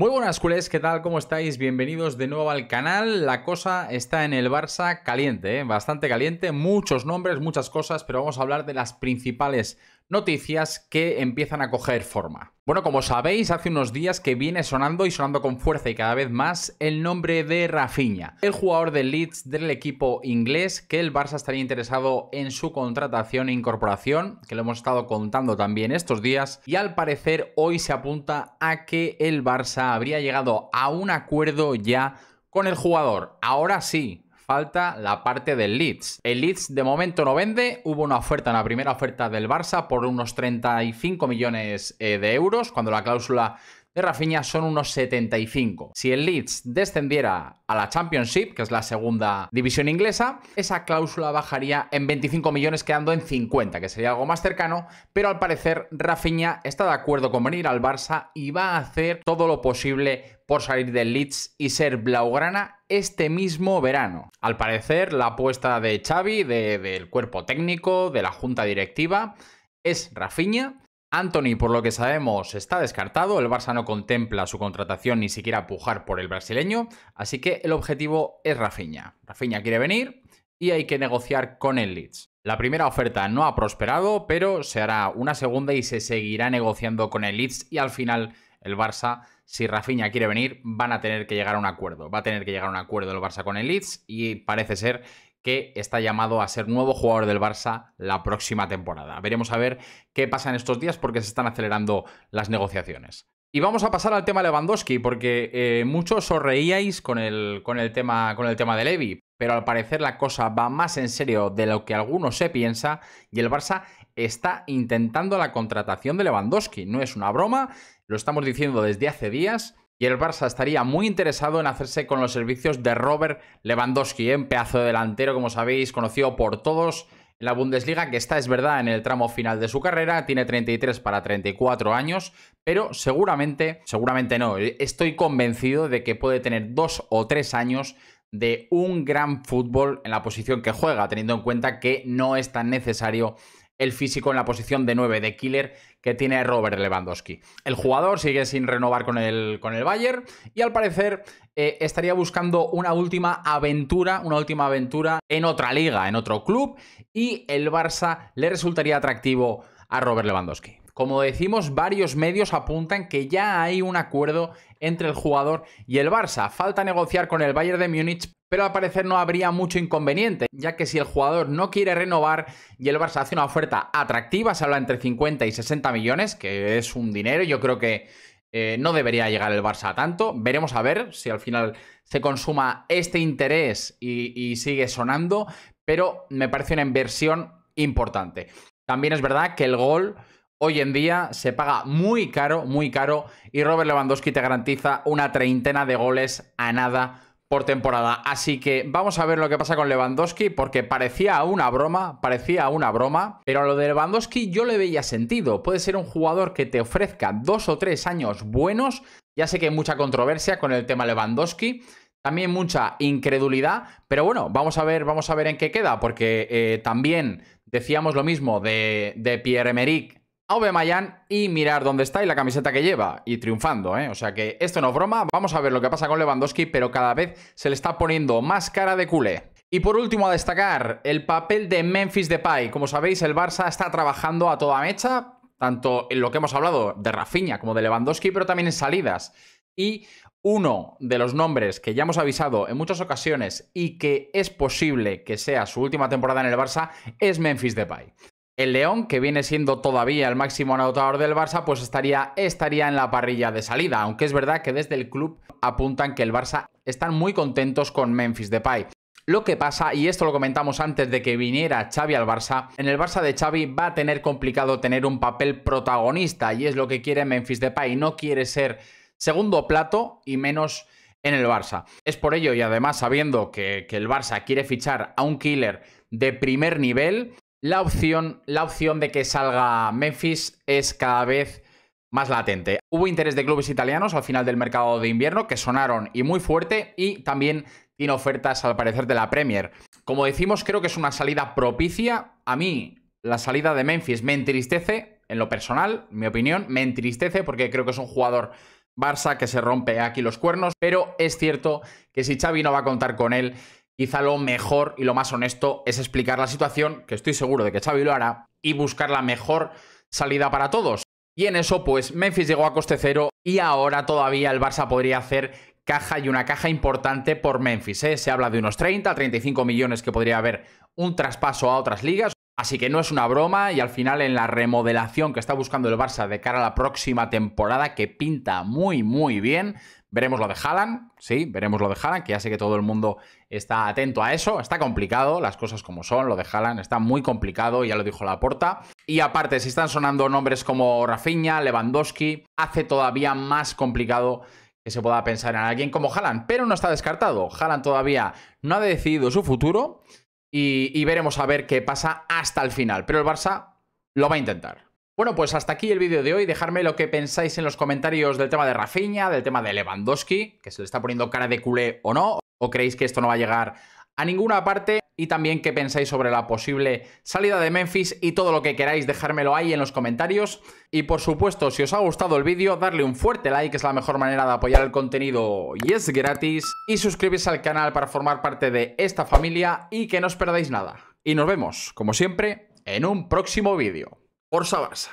Muy buenas culés, ¿qué tal? ¿Cómo estáis? Bienvenidos de nuevo al canal. La cosa está en el Barça caliente, ¿eh? bastante caliente, muchos nombres, muchas cosas, pero vamos a hablar de las principales noticias que empiezan a coger forma. Bueno, como sabéis, hace unos días que viene sonando y sonando con fuerza y cada vez más el nombre de Rafinha, el jugador de Leeds del equipo inglés que el Barça estaría interesado en su contratación e incorporación, que lo hemos estado contando también estos días, y al parecer hoy se apunta a que el Barça habría llegado a un acuerdo ya con el jugador. Ahora sí, falta la parte del Leeds. El Leeds de momento no vende, hubo una oferta, una primera oferta del Barça por unos 35 millones eh, de euros, cuando la cláusula de Rafinha son unos 75. Si el Leeds descendiera a la Championship, que es la segunda división inglesa, esa cláusula bajaría en 25 millones quedando en 50, que sería algo más cercano, pero al parecer Rafinha está de acuerdo con venir al Barça y va a hacer todo lo posible por salir del Leeds y ser blaugrana este mismo verano. Al parecer, la apuesta de Xavi, del cuerpo técnico, de la junta directiva, es Rafinha Anthony, por lo que sabemos, está descartado, el Barça no contempla su contratación ni siquiera pujar por el brasileño, así que el objetivo es Rafinha. Rafinha quiere venir y hay que negociar con el Leeds. La primera oferta no ha prosperado, pero se hará una segunda y se seguirá negociando con el Leeds y al final el Barça, si Rafinha quiere venir, van a tener que llegar a un acuerdo. Va a tener que llegar a un acuerdo el Barça con el Leeds y parece ser que está llamado a ser nuevo jugador del Barça la próxima temporada. Veremos a ver qué pasa en estos días porque se están acelerando las negociaciones. Y vamos a pasar al tema Lewandowski, porque eh, muchos os reíais con el, con el, tema, con el tema de Levy, pero al parecer la cosa va más en serio de lo que algunos se piensa y el Barça está intentando la contratación de Lewandowski. No es una broma, lo estamos diciendo desde hace días y el Barça estaría muy interesado en hacerse con los servicios de Robert Lewandowski, ¿eh? un pedazo de delantero, como sabéis, conocido por todos en la Bundesliga, que está, es verdad, en el tramo final de su carrera, tiene 33 para 34 años, pero seguramente, seguramente no, eh, estoy convencido de que puede tener dos o tres años de un gran fútbol en la posición que juega, teniendo en cuenta que no es tan necesario el físico en la posición de 9 de killer que tiene Robert Lewandowski. El jugador sigue sin renovar con el, con el Bayern y al parecer eh, estaría buscando una última aventura, una última aventura en otra liga, en otro club y el Barça le resultaría atractivo a Robert Lewandowski. Como decimos, varios medios apuntan que ya hay un acuerdo entre el jugador y el Barça. Falta negociar con el Bayern de Múnich, pero al parecer no habría mucho inconveniente, ya que si el jugador no quiere renovar y el Barça hace una oferta atractiva, se habla entre 50 y 60 millones, que es un dinero, yo creo que eh, no debería llegar el Barça a tanto. Veremos a ver si al final se consuma este interés y sigue sonando, pero me parece una inversión importante. También es verdad que el gol hoy en día se paga muy caro, muy caro, y Robert Lewandowski te garantiza una treintena de goles a nada por temporada. Así que vamos a ver lo que pasa con Lewandowski, porque parecía una broma, parecía una broma, pero a lo de Lewandowski yo le veía sentido. Puede ser un jugador que te ofrezca dos o tres años buenos. Ya sé que hay mucha controversia con el tema Lewandowski. También mucha incredulidad, pero bueno, vamos a ver, vamos a ver en qué queda, porque eh, también decíamos lo mismo de, Pierre Emerick a Aubameyang y mirar dónde está y la camiseta que lleva y triunfando, ¿eh? O sea que esto no es broma, vamos a ver lo que pasa con Lewandowski, pero cada vez se le está poniendo más cara de culé. Y por último a destacar el papel de Memphis Depay. Como sabéis, el Barça está trabajando a toda mecha, tanto en lo que hemos hablado de Rafinha como de Lewandowski, pero también en salidas. Y uno de los nombres que ya hemos avisado en muchas ocasiones y que es posible que sea su última temporada en el Barça es Memphis Depay el León, que viene siendo todavía el máximo anotador del Barça, pues estaría, estaría en la parrilla de salida. Aunque es verdad que desde el club apuntan que el Barça están muy contentos con Memphis Depay. Lo que pasa, y esto lo comentamos antes de que viniera Xavi al Barça, en el Barça de Xavi va a tener complicado tener un papel protagonista y es lo que quiere Memphis Depay. No quiere ser segundo plato y menos en el Barça. Es por ello y además sabiendo que, que el Barça quiere fichar a un killer de primer nivel, la opción, la opción de que salga Memphis es cada vez más latente. Hubo interés de clubes italianos al final del mercado de invierno que sonaron y muy fuerte y también tiene ofertas al parecer de la Premier. Como decimos, creo que es una salida propicia. A mí la salida de Memphis me entristece, en lo personal, mi opinión, me entristece porque creo que es un jugador Barça que se rompe aquí los cuernos, pero es cierto que si Xavi no va a contar con él, quizá lo mejor y lo más honesto es explicar la situación, que estoy seguro de que Xavi lo hará, y buscar la mejor salida para todos. Y en eso, pues Memphis llegó a coste cero y ahora todavía el Barça podría hacer caja y una caja importante por Memphis. ¿eh? Se habla de unos 30 a 35 millones que podría haber un traspaso a otras ligas. Así que no es una broma y al final en la remodelación que está buscando el Barça de cara a la próxima temporada que pinta muy muy bien, Veremos lo de Haaland, sí, veremos lo de Haaland, que ya sé que todo el mundo está atento a eso. Está complicado, las cosas como son, lo de Haaland está muy complicado, ya lo dijo porta, Y aparte, si están sonando nombres como Rafinha, Lewandowski, hace todavía más complicado que se pueda pensar en alguien como Haaland, pero no está descartado. Haaland todavía no ha decidido su futuro y, y veremos a ver qué pasa hasta el final. Pero el Barça lo va a intentar. Bueno, pues hasta aquí el vídeo de hoy. Dejarme lo que pensáis en los comentarios del tema de Rafinha, del tema de Lewandowski, que se le está poniendo cara de culé o no, o creéis que esto no va a llegar a ninguna parte y también qué pensáis sobre la posible salida de Memphis y todo lo que queráis dejármelo ahí en los comentarios. Y por supuesto, si os ha gustado el vídeo, darle un fuerte like, que es la mejor manera de apoyar el contenido y es gratis. Y suscribirse al canal para formar parte de esta familia y que no os perdáis nada. Y nos vemos, como siempre, en un próximo vídeo. Forza Barça.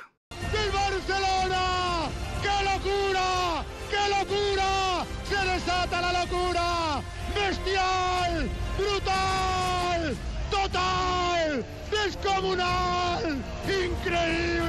¡El Barcelona! ¡Qué locura! ¡Qué locura! ¡Se desata la locura! ¡Bestial! ¡Brutal! ¡Total! ¡Descomunal! ¡Increíble!